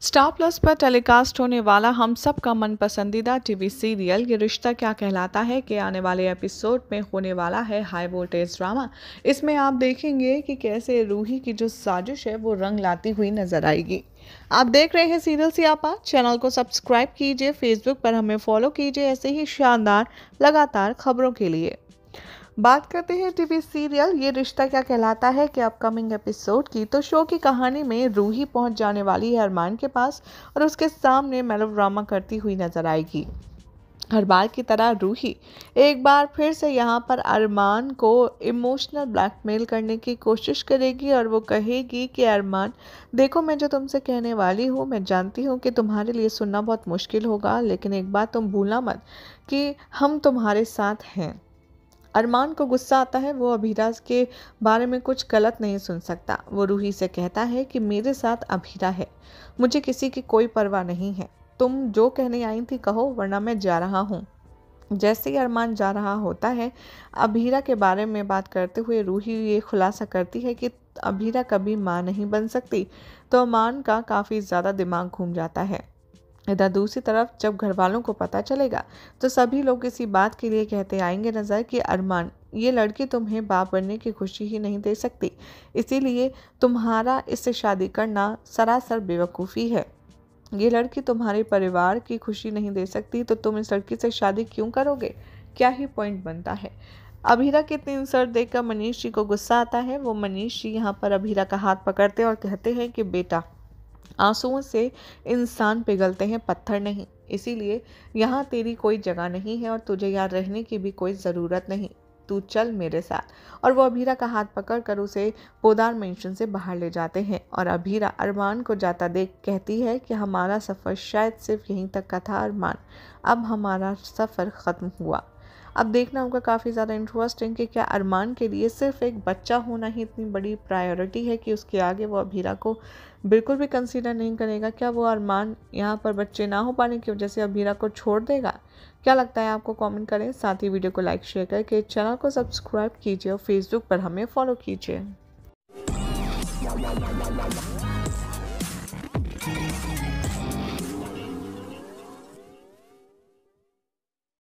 star plus पर telecast होने वाला हम सब का मन पसंदीदा टीवी सीरियल ये रिश्ता क्या कहलाता है कि आने वाले एपिसोड में होने वाला है हाई वोल्टेज ड्रामा इसमें आप देखेंगे कि कैसे रूही की जो साजिश है वो रंग लाती हुई नजर आएगी आप देख रहे हैं सीरियल सी आप चैनल को सब्सक्राइब कीजिए फेसबुक पर हमें फॉलो कीजिए ऐसे ही शानदार लगातार खबरों के लिए बात करते हैं टीवी सीरियल ये रिश्ता क्या कहलाता है कि अपकमिंग एपिसोड की तो शो की कहानी में रूही पहुंच जाने वाली है अरमान के पास और उसके सामने मेलोड्रामा करती हुई नजर आएगी हर बार की तरह रूही एक बार फिर से यहाँ पर अरमान को इमोशनल ब्लैकमेल करने की कोशिश करेगी और वो कहेगी कि अरमान देखो मैं जो तुमसे कहने वाली हूँ मैं जानती हूँ कि तुम्हारे लिए सुनना बहुत मुश्किल होगा लेकिन एक बात तुम भूलना मत कि हम तुम्हारे साथ हैं अरमान को गुस्सा आता है वो अभीरा के बारे में कुछ गलत नहीं सुन सकता वो रूही से कहता है कि मेरे साथ अभीरा है मुझे किसी की कोई परवाह नहीं है तुम जो कहने आई थी कहो वरना मैं जा रहा हूँ जैसे ही अरमान जा रहा होता है अभीरा के बारे में बात करते हुए रूही ये खुलासा करती है कि अभीरा कभी माँ नहीं बन सकती तो अमान का काफ़ी ज़्यादा दिमाग घूम जाता है इधर दूसरी तरफ जब घर वालों को पता चलेगा तो सभी लोग इसी बात के लिए कहते आएंगे नज़र कि अरमान ये लड़की तुम्हें बाप बनने की खुशी ही नहीं दे सकती इसीलिए तुम्हारा इससे शादी करना सरासर बेवकूफ़ी है ये लड़की तुम्हारे परिवार की खुशी नहीं दे सकती तो तुम इस लड़की से शादी क्यों करोगे क्या ही पॉइंट बनता है अभीरा के तीन सर देखकर मनीष जी को गुस्सा आता है वो मनीष जी यहाँ पर अभीरा का हाथ पकड़ते और कहते हैं कि बेटा आंसुओं से इंसान पिघलते हैं पत्थर नहीं इसीलिए यहाँ तेरी कोई जगह नहीं है और तुझे यहाँ रहने की भी कोई ज़रूरत नहीं तू चल मेरे साथ और वो अभीरा का हाथ पकड़ कर उसे पोदार मेंशन से बाहर ले जाते हैं और अभीरा अरमान को जाता देख कहती है कि हमारा सफ़र शायद सिर्फ यहीं तक का था अरमान अब हमारा सफ़र ख़त्म हुआ अब देखना होगा काफ़ी ज़्यादा इंटरेस्टिंग कि क्या अरमान के लिए सिर्फ एक बच्चा होना ही इतनी बड़ी प्रायोरिटी है कि उसके आगे वो अभीरा को बिल्कुल भी कंसीडर नहीं करेगा क्या वो अरमान यहाँ पर बच्चे ना हो पाने की वजह से अभीरा को छोड़ देगा क्या लगता है आपको कॉमेंट करें साथ ही वीडियो को लाइक शेयर करके चैनल को सब्सक्राइब कीजिए और फेसबुक पर हमें फॉलो कीजिए